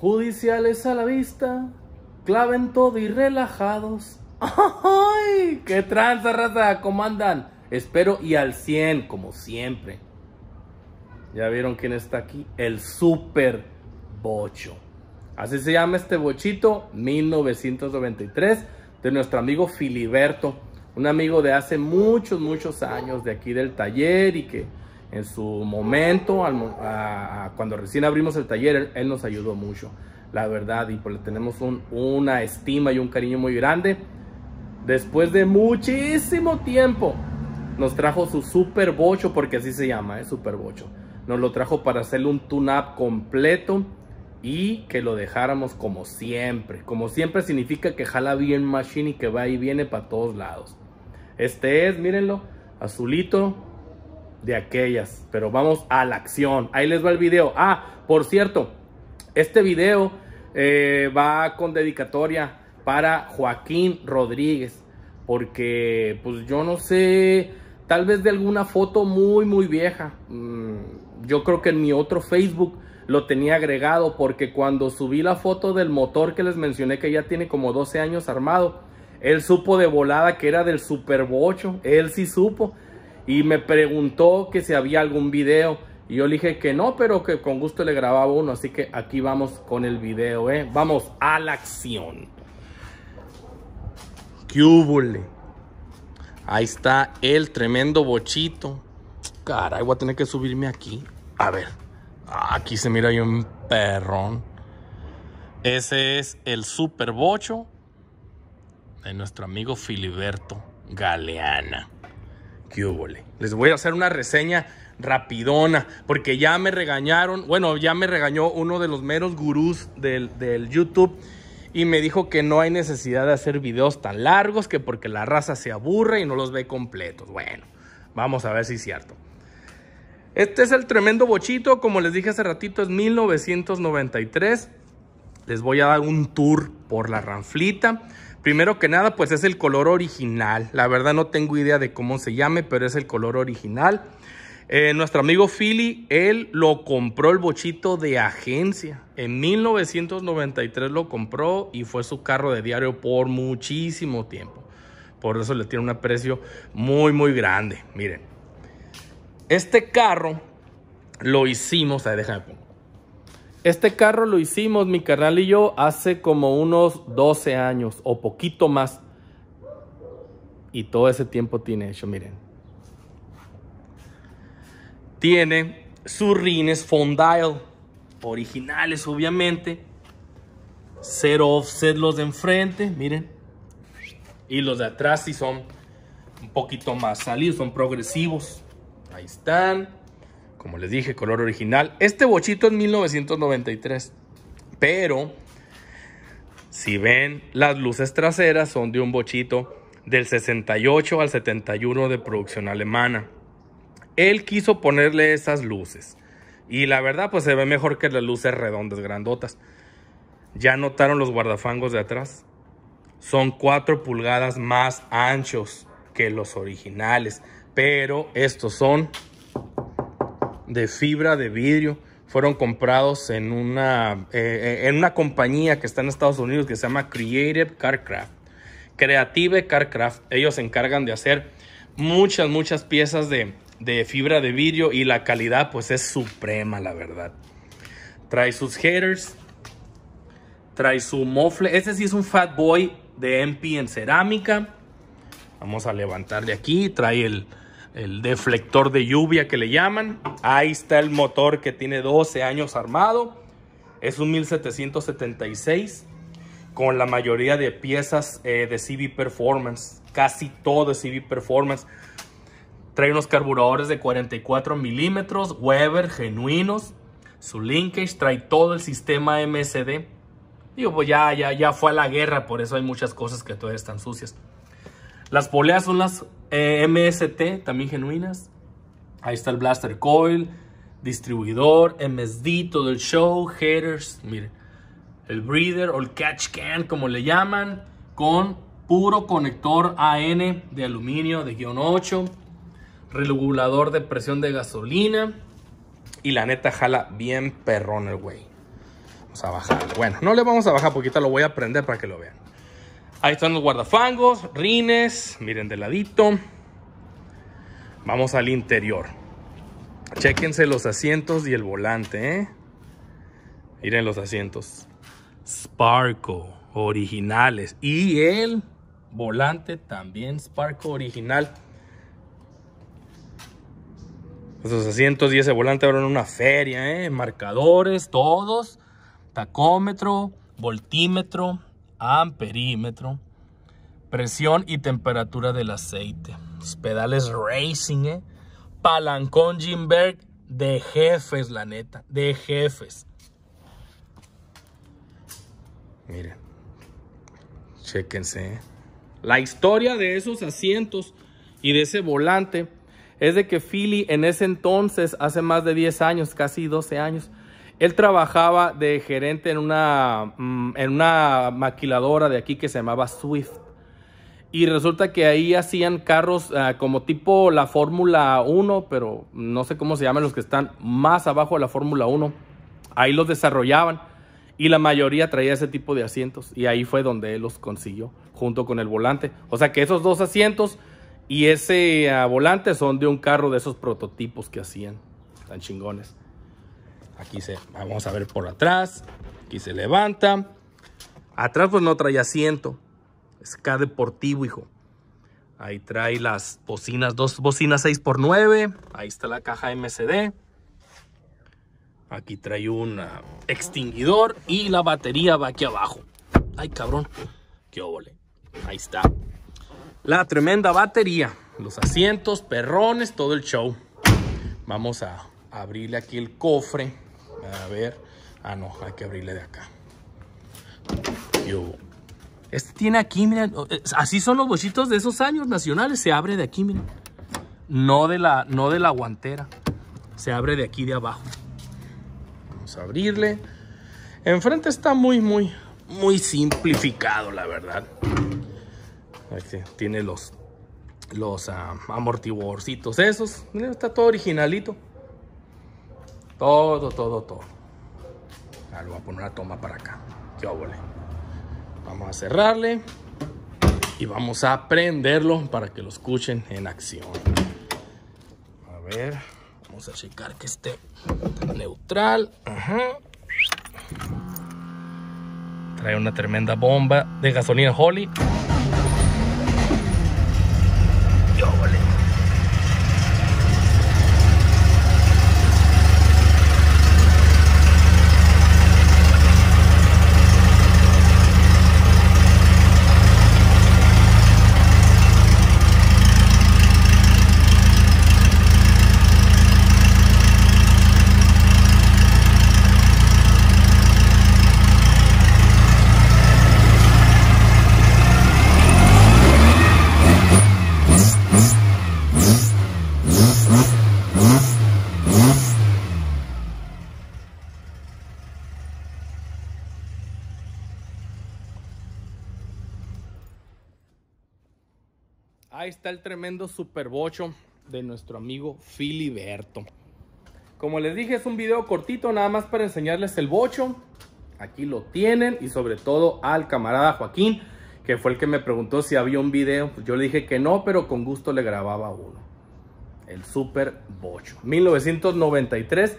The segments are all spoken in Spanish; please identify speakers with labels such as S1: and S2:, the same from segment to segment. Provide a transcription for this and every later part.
S1: Judiciales a la vista, claven todo y relajados. ¡Ay! ¡Qué tranza, raza! ¿Cómo andan? Espero y al 100, como siempre. Ya vieron quién está aquí. El Super Bocho. Así se llama este bochito, 1993, de nuestro amigo Filiberto. Un amigo de hace muchos, muchos años, de aquí del taller y que en su momento, cuando recién abrimos el taller, él, nos ayudó mucho, la verdad, y pues le tenemos una estima y un cariño muy grande. Después de muchísimo tiempo, nos trajo su Super Bocho, porque así se llama, ¿eh? Super Bocho. Nos lo trajo para hacerle un tune-up completo y que lo dejáramos como siempre. Como siempre significa que jala bien machine y que va y viene para todos lados. Este es, mírenlo, azulito, de aquellas. Pero vamos a la acción. Ahí les va el video. Ah, por cierto, este video eh, va con dedicatoria para Joaquín Rodríguez. Porque, pues yo no sé, tal vez de alguna foto muy, muy vieja. Mm, yo creo que en mi otro Facebook lo tenía agregado porque cuando subí la foto del motor que les mencioné que ya tiene como 12 años armado, él supo de volada que era del Super Bocho, él sí supo y me preguntó que si había algún video. Y yo le dije que no, pero que con gusto le grababa uno. Así que aquí vamos con el video, ¿eh? Vamos a la acción. ¡Qué Ahí está el tremendo bochito. Caray, voy a tener que subirme aquí. A ver. Aquí se mira hay un perrón. Ese es el super bocho de nuestro amigo Filiberto Galeana. Les voy a hacer una reseña rapidona, porque ya me regañaron, bueno, ya me regañó uno de los meros gurús del, del YouTube y me dijo que no hay necesidad de hacer videos tan largos, que porque la raza se aburre y no los ve completos. Bueno, vamos a ver si es cierto. Este es el tremendo bochito, como les dije hace ratito, es 1993. Les voy a dar un tour por la ranflita. Primero que nada, pues es el color original. La verdad no tengo idea de cómo se llame, pero es el color original. Eh, nuestro amigo Philly, él lo compró el bochito de agencia. En 1993 lo compró y fue su carro de diario por muchísimo tiempo. Por eso le tiene un precio muy, muy grande. Miren, este carro lo hicimos, ahí déjame este carro lo hicimos mi carnal y yo hace como unos 12 años o poquito más. Y todo ese tiempo tiene hecho, miren. Tiene sus rines Fondial, originales obviamente. Cero offset los de enfrente, miren. Y los de atrás sí son un poquito más salidos, son progresivos. Ahí están como les dije, color original. Este bochito es 1993, pero si ven, las luces traseras son de un bochito del 68 al 71 de producción alemana. Él quiso ponerle esas luces. Y la verdad, pues se ve mejor que las luces redondas, grandotas. ¿Ya notaron los guardafangos de atrás? Son 4 pulgadas más anchos que los originales. Pero estos son de fibra de vidrio fueron comprados en una, eh, eh, en una compañía que está en Estados Unidos que se llama Creative Carcraft. Creative Carcraft. Ellos se encargan de hacer muchas, muchas piezas de, de fibra de vidrio y la calidad pues es suprema, la verdad. Trae sus headers, trae su mofle. Este sí es un Fat Boy de MP en cerámica. Vamos a levantar de aquí, trae el, el deflector de lluvia que le llaman. Ahí está el motor que tiene 12 años armado. Es un 1776 con la mayoría de piezas eh, de CV Performance. Casi todo de CV Performance. Trae unos carburadores de 44 milímetros, Weber, genuinos. Su linkage trae todo el sistema MSD. Digo, pues ya, ya, ya fue a la guerra, por eso hay muchas cosas que todavía están sucias. Las poleas son las eh, MST, también genuinas. Ahí está el Blaster Coil, distribuidor, MSD, todo el show, Headers, miren. El breeder o el catch can, como le llaman, con puro conector AN de aluminio de guión 8, regulador de presión de gasolina. Y la neta jala bien perrón el güey. Vamos a bajar. Bueno, no le vamos a bajar porque lo voy a prender para que lo vean. Ahí están los guardafangos, rines, miren de ladito. Vamos al interior. Chequense los asientos y el volante, ¿eh? Miren los asientos. Sparco, originales. Y el volante también Sparco original. Esos asientos y ese volante ahora una feria, ¿eh? Marcadores, todos. Tacómetro, voltímetro, amperímetro, presión y temperatura del aceite. pedales racing, ¿eh? Palancón Jimberg de jefes, la neta, de jefes. Miren, Chequense eh. La historia de esos asientos y de ese volante es de que Philly en ese entonces, hace más de 10 años, casi 12 años, él trabajaba de gerente en una, mm, en una maquiladora de aquí que se llamaba Swift. Y resulta que ahí hacían carros ah, como tipo la Fórmula 1, pero no sé cómo se llaman los que están más abajo de la Fórmula 1. Ahí los desarrollaban y la mayoría traía ese tipo de asientos. Y ahí fue donde él los consiguió, junto con el volante. O sea que esos dos asientos y ese ah, volante son de un carro de esos prototipos que hacían. Tan chingones. Aquí se, vamos a ver por atrás. Aquí se levanta. Atrás pues no trae asiento. Es K deportivo, hijo. Ahí trae las bocinas, dos bocinas 6x9. Ahí está la caja MCD. Aquí trae un ah, extinguidor y la batería va aquí abajo. Ay, cabrón. Qué óvole. Ahí está. La tremenda batería. Los asientos, perrones, todo el show. Vamos a abrirle aquí el cofre. A ver. Ah, no, hay que abrirle de acá. Yo. Este tiene aquí, miren eh, Así son los bolsitos de esos años nacionales. Se abre de aquí, miren No de la, no de la guantera. Se abre de aquí de abajo. Vamos a abrirle. Enfrente está muy, muy, muy simplificado, la verdad. tiene los, los ah, amortiguorcitos esos. está todo originalito. Todo, todo, todo. Ahora lo voy a poner una toma para acá. ¡Qué Vamos a cerrarle y vamos a prenderlo para que lo escuchen en acción. A ver, vamos a checar que esté neutral. Trae una tremenda bomba de gasolina Holly. Yo Ahí está el tremendo superbocho de nuestro amigo Filiberto. Como les dije, es un video cortito nada más para enseñarles el bocho. Aquí lo tienen y sobre todo al camarada Joaquín, que fue el que me preguntó si había un video. yo le dije que no, pero con gusto le grababa uno. El super bocho. 1993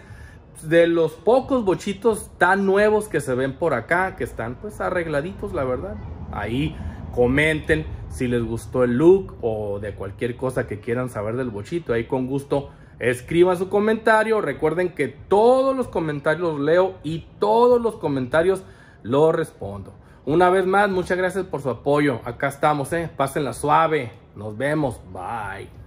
S1: de los pocos bochitos tan nuevos que se ven por acá, que están pues arregladitos, la verdad. Ahí comenten si les gustó el look o de cualquier cosa que quieran saber del bochito. Ahí con gusto escriban su comentario. Recuerden que todos los comentarios los leo y todos los comentarios los respondo. Una vez más, muchas gracias por su apoyo. Acá estamos, ¿eh? Pásenla suave. Nos vemos. Bye.